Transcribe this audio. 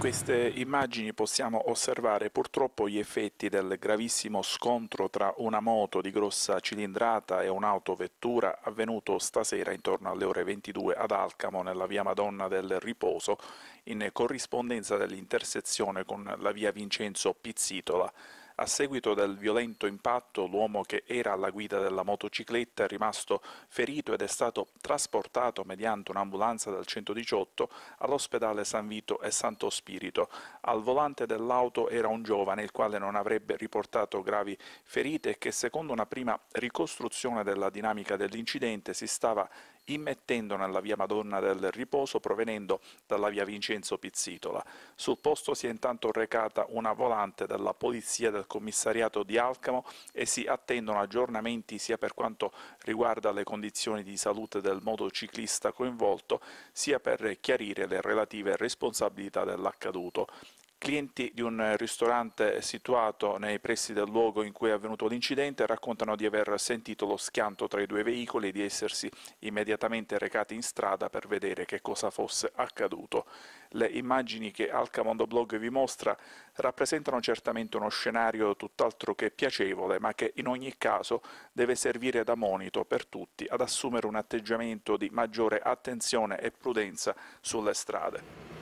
In queste immagini possiamo osservare purtroppo gli effetti del gravissimo scontro tra una moto di grossa cilindrata e un'autovettura avvenuto stasera intorno alle ore 22 ad Alcamo nella via Madonna del Riposo in corrispondenza dell'intersezione con la via Vincenzo Pizzitola. A seguito del violento impatto, l'uomo che era alla guida della motocicletta è rimasto ferito ed è stato trasportato mediante un'ambulanza del 118 all'ospedale San Vito e Santo Spirito. Al volante dell'auto era un giovane il quale non avrebbe riportato gravi ferite e che secondo una prima ricostruzione della dinamica dell'incidente si stava immettendo nella via Madonna del Riposo provenendo dalla via Vincenzo Pizzitola. Sul posto si è intanto recata una volante della polizia del commissariato di Alcamo e si attendono aggiornamenti sia per quanto riguarda le condizioni di salute del motociclista coinvolto, sia per chiarire le relative responsabilità dell'accaduto. Clienti di un ristorante situato nei pressi del luogo in cui è avvenuto l'incidente raccontano di aver sentito lo schianto tra i due veicoli e di essersi immediatamente recati in strada per vedere che cosa fosse accaduto. Le immagini che Alcamondo Blog vi mostra rappresentano certamente uno scenario tutt'altro che piacevole, ma che in ogni caso deve servire da monito per tutti ad assumere un atteggiamento di maggiore attenzione e prudenza sulle strade.